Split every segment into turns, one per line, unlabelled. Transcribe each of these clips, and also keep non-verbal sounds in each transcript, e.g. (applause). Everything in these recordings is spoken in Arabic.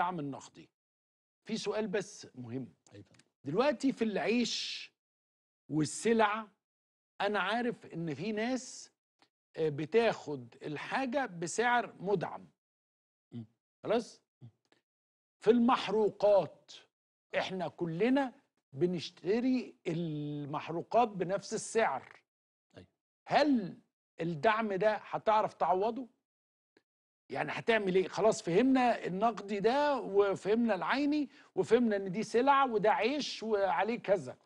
الدعم النقدي في سؤال بس مهم أيضا. دلوقتي في العيش والسلع انا عارف ان في ناس آه، بتاخد الحاجه بسعر مدعم خلاص في المحروقات احنا كلنا بنشتري المحروقات بنفس السعر أيوة. هل الدعم ده هتعرف تعوضه يعني هتعمل ايه خلاص فهمنا النقدي ده وفهمنا العيني وفهمنا ان دي سلع وده عيش وعليه كذا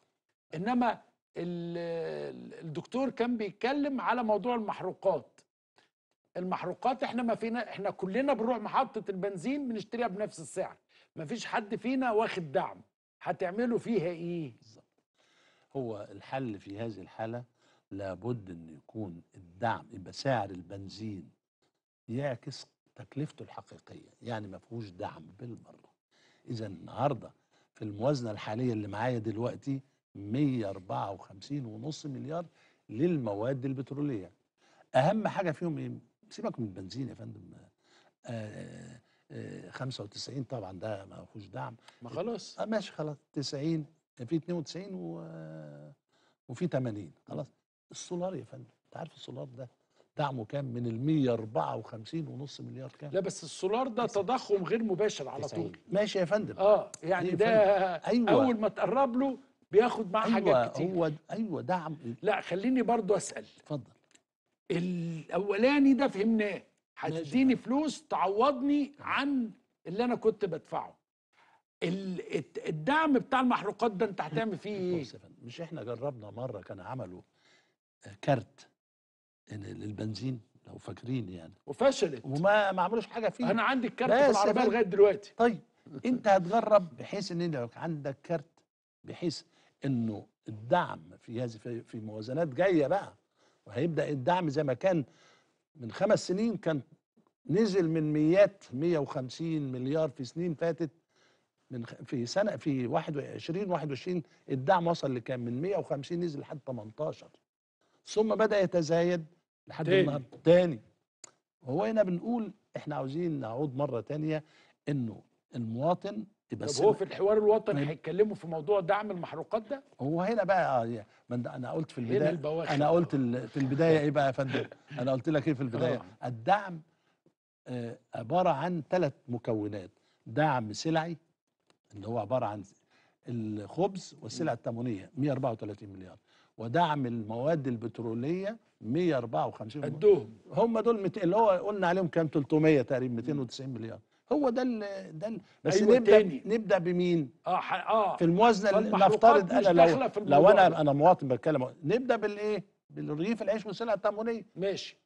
انما الدكتور كان بيتكلم على موضوع المحروقات المحروقات احنا ما فينا احنا كلنا بنروح محطه البنزين بنشتريها بنفس السعر ما فيش حد فينا واخد دعم هتعملوا فيها ايه بالظبط
هو الحل في هذه الحاله لابد ان يكون الدعم يبقى سعر البنزين يعكس تكلفته الحقيقيه يعني ما فيهوش دعم بالمره اذا النهارده في الموازنه الحاليه اللي معايا دلوقتي 154.5 مليار للمواد البتروليه اهم حاجه فيهم ايه سيبك من البنزين يا فندم آآ آآ 95 طبعا ده ما فيهوش دعم ما خلاص آه ماشي خلاص 90 في 92 و آه، وفي 80 خلاص السولار يا فندم انت عارف السولار ده دعمه كام من ال 154 ونص مليار كام لا بس
السولار ده تضخم غير مباشر على طول ماشي يا فندم اه يعني ايوه ده أيوة. اول ما تقرب له بياخد معاه أيوة حاجات كتير هو ايوه دعم لا خليني برضو اسال اتفضل الاولاني ده فهمناه هتديني فلوس تعوضني عن اللي انا كنت
بدفعه الدعم بتاع المحروقات ده انت هتعمل فيه ايه؟ مش احنا جربنا مره كان عملوا كارت للبنزين لو فاكرين يعني وفشلت وما ما عملوش حاجه فيه انا عندي الكارت في العربيه لغايه دلوقتي طيب انت هتجرب بحيث ان انت عندك كارت بحيث انه الدعم في هذه في موازنات جايه بقى وهيبدا الدعم زي ما كان من خمس سنين كان نزل من ميات 150 مليار في سنين فاتت من في سنه في 21 21 الدعم وصل لكام من 150 نزل لحد 18 ثم بدا يتزايد لحد تاني. النهارده تاني هو آه. هنا بنقول احنا عاوزين نعود مره تانية انه المواطن يبقى هو في الحوار الوطني طيب. هيتكلموا في موضوع دعم المحروقات ده؟ هو هنا بقى آه، من انا قلت في إيه البدايه انا قلت في البدايه ايه بقى يا فندم؟ (laughs) انا قلت لك ايه في البدايه؟ آه. الدعم عباره عن ثلاث مكونات دعم سلعي اللي هو عباره عن الخبز والسلع التموينيه 134 مليار ودعم المواد البتروليه 154 ادوهم هم دول اللي هو قلنا عليهم كام 300 تقريبا 290 مليار هو ده ال ده ال بس أيوة نبدا تاني. نبدا بمين؟ اه اه في الموازنه نفترض انا لو لو انا انا مواطن بتكلم نبدا بالايه؟ بالرغيف العيش والسلع التموينيه ماشي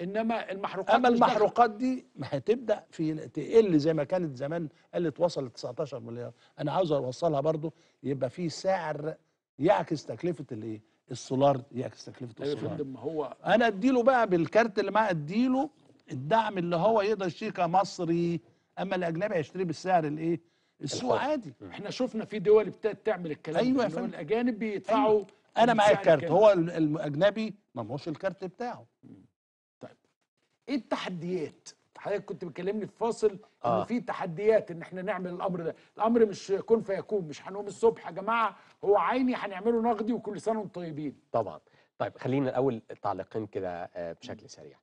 انما المحروقات اما المحروقات دي هتبدا في تقل زي ما كانت زمان قالت وصل 19 مليار انا عاوز اوصلها برضو يبقى في سعر يعكس تكلفه الايه السولار يعكس تكلفه السولار ما هو انا اديله بقى بالكارت اللي معاه اديله الدعم اللي هو يقدر يشتريه كمصري اما الاجنبي هيشتريه بالسعر الايه السوق عادي احنا شفنا في دول ابتدت تعمل الكلام ايوه يا فندم الاجانب بيدفعوا أيوة. انا معايا الكارت هو الاجنبي ما الكارت بتاعه
ايه التحديات حضرتك كنت بتكلمني في فاصل آه. ان في تحديات ان احنا نعمل الامر ده الامر مش كن فيكون مش هنقوم الصبح يا جماعه هو عيني هنعمله
نقدي وكل سنه وانتم طيبين طبعا طيب خلينا الاول تعليقين كده آه، بشكل سريع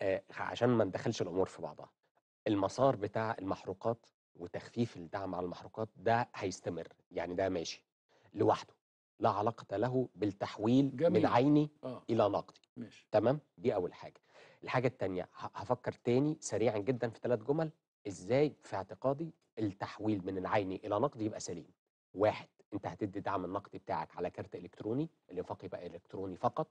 آه، عشان ما ندخلش الامور في بعضها المسار بتاع المحروقات وتخفيف الدعم على المحروقات ده هيستمر يعني ده ماشي لوحده لا علاقه له بالتحويل جميل. من عيني آه. الى نقدي ماشي. تمام دي اول حاجه الحاجه التانية هفكر تاني سريعا جدا في ثلاث جمل ازاي في اعتقادي التحويل من العيني الى نقدي يبقى سليم واحد انت هتدي دعم النقدي بتاعك على كارت الكتروني الانفاق يبقى الكتروني فقط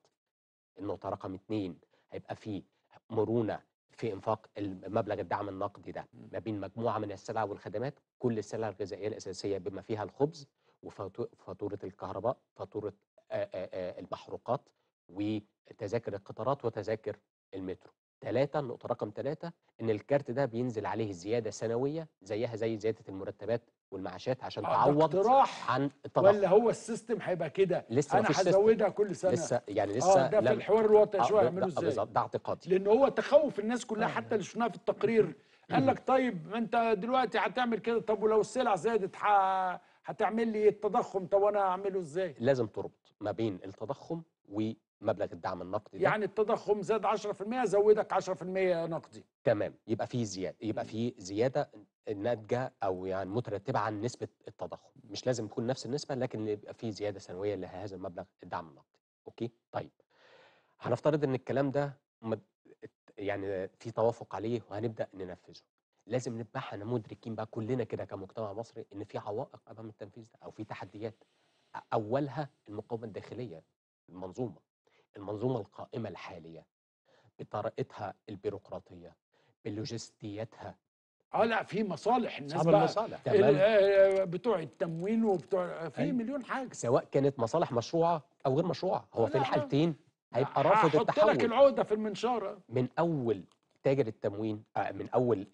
النقطه رقم اتنين هيبقى فيه مرونه في انفاق مبلغ الدعم النقدي ده ما بين مجموعه من السلع والخدمات كل السلع الغذائيه الاساسيه بما فيها الخبز وفاتوره الكهرباء فاتوره المحروقات وتذاكر القطارات وتذاكر المترو ثلاثة النقطة رقم ثلاثة إن الكارت ده بينزل عليه زيادة سنوية زيها زي زيادة المرتبات والمعاشات عشان آه، تعوض اقتراح عن التضخم ولا هو السيستم هيبقى كده لسه انا هزودها كل سنه لسه يعني آه، لسه اه ده في الحوار الوطني آه، شويه هيعملوا ازاي بالظبط ده اعتقادي لان
هو تخوف الناس كلها حتى اللي شفناها في التقرير قال لك طيب ما انت دلوقتي هتعمل كده طب ولو السلع زادت هتعمل لي التضخم طب وانا اعمله ازاي
لازم تربط ما بين التضخم مبلغ الدعم النقدي ده يعني التضخم زاد 10% زودك 10% نقدي تمام يبقى في زياده يبقى في زياده ناتجه او يعني مترتبه عن نسبه التضخم مش لازم تكون نفس النسبه لكن يبقى في زياده سنويه لهذا المبلغ الدعم النقدي اوكي طيب هنفترض ان الكلام ده يعني في توافق عليه وهنبدا ننفذه لازم نبقى احنا مدركين بقى كلنا كده كمجتمع مصري ان في عوائق امام التنفيذ ده او في تحديات اولها المقاومه الداخليه المنظومه المنظومة القائمة الحالية بطريقتها البيروقراطية بلوجستياتها
اه لا في مصالح الناس بقى المصالح. آه، بتوع التموين وبتوع في أيوه. مليون حاجه
سواء كانت مصالح مشروعه او غير مشروعه هو آه، في الحالتين هيبقى رافض التحول لك
العقده في المنشاره
من اول تاجر التموين آه، من اول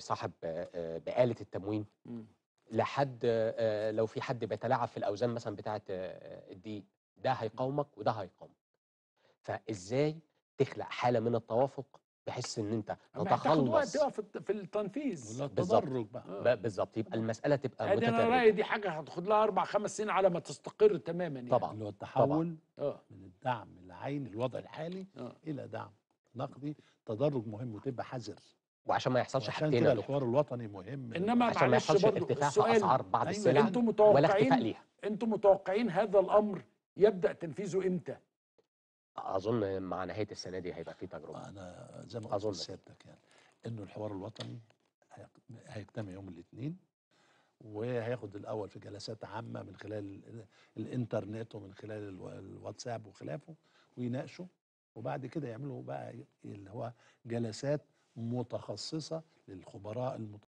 صاحب بقاله التموين لحد لو في حد بيتلاعب في الاوزان مثلا بتاعه دي ده هيقاومك وده هيقاومك فازاي تخلق حاله من التوافق بحيث ان انت يعني تتخلص
وقت في في التنفيذ التدرج بقى آه.
بالظبط يبقى آه. المساله تبقى متتاليه يعني انا رايي
دي حاجه هتاخد لها اربع خمس سنين على ما تستقر تماما يعني طبعا اللي
هو التحول
آه. من الدعم العيني الوضع الحالي أوه. الى دعم نقدي تدرج مهم وتبقى حذر وعشان ما يحصلش حاجتين كده الحوار الوطني مهم انما عشان ما
يحصلش ارتفاع في اسعار بعض أيوه، السلع ولا اختفاء ليها انتم متوقعين هذا الامر
يبدا تنفيذه امتى؟
اظن مع نهايه السنه دي هيبقى في تجربه انا
زي ما قلت لسيادتك يعني انه الحوار الوطني هيجتمع يوم الاثنين وهياخد الاول في جلسات عامه من خلال الانترنت ومن خلال الواتساب وخلافه ويناقشوا وبعد كده يعملوا بقى اللي هو جلسات متخصصه للخبراء المتخصصين